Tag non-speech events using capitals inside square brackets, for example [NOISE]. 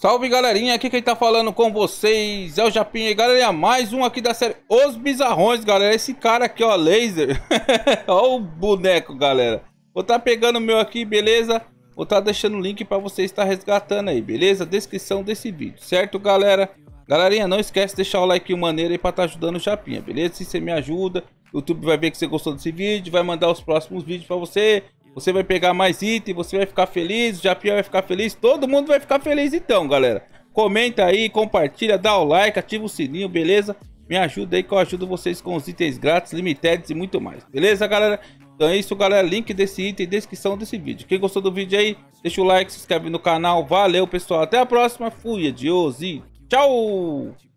Salve galerinha, aqui quem tá falando com vocês é o Japinha e galerinha, mais um aqui da série Os Bizarrões, galera, esse cara aqui ó, laser, [LAUGHS] ó o boneco galera, vou tá pegando o meu aqui, beleza? Vou tá deixando o link pra vocês estar resgatando aí, beleza? Descrição desse vídeo, certo galera? Galerinha, não esquece de deixar o like maneiro aí pra tá ajudando o Japinha, beleza? Se você me ajuda, o YouTube vai ver que você gostou desse vídeo, vai mandar os próximos vídeos pra você, você vai pegar mais item, você vai ficar feliz, o Japinha vai ficar feliz, todo mundo vai ficar feliz então, galera. Comenta aí, compartilha, dá o like, ativa o sininho, beleza? Me ajuda aí que eu ajudo vocês com os itens grátis, limiteds e muito mais. Beleza, galera? Então é isso, galera. Link desse item, descrição desse vídeo. Quem gostou do vídeo aí, deixa o like, se inscreve no canal. Valeu, pessoal. Até a próxima. Fui, adiós e tchau!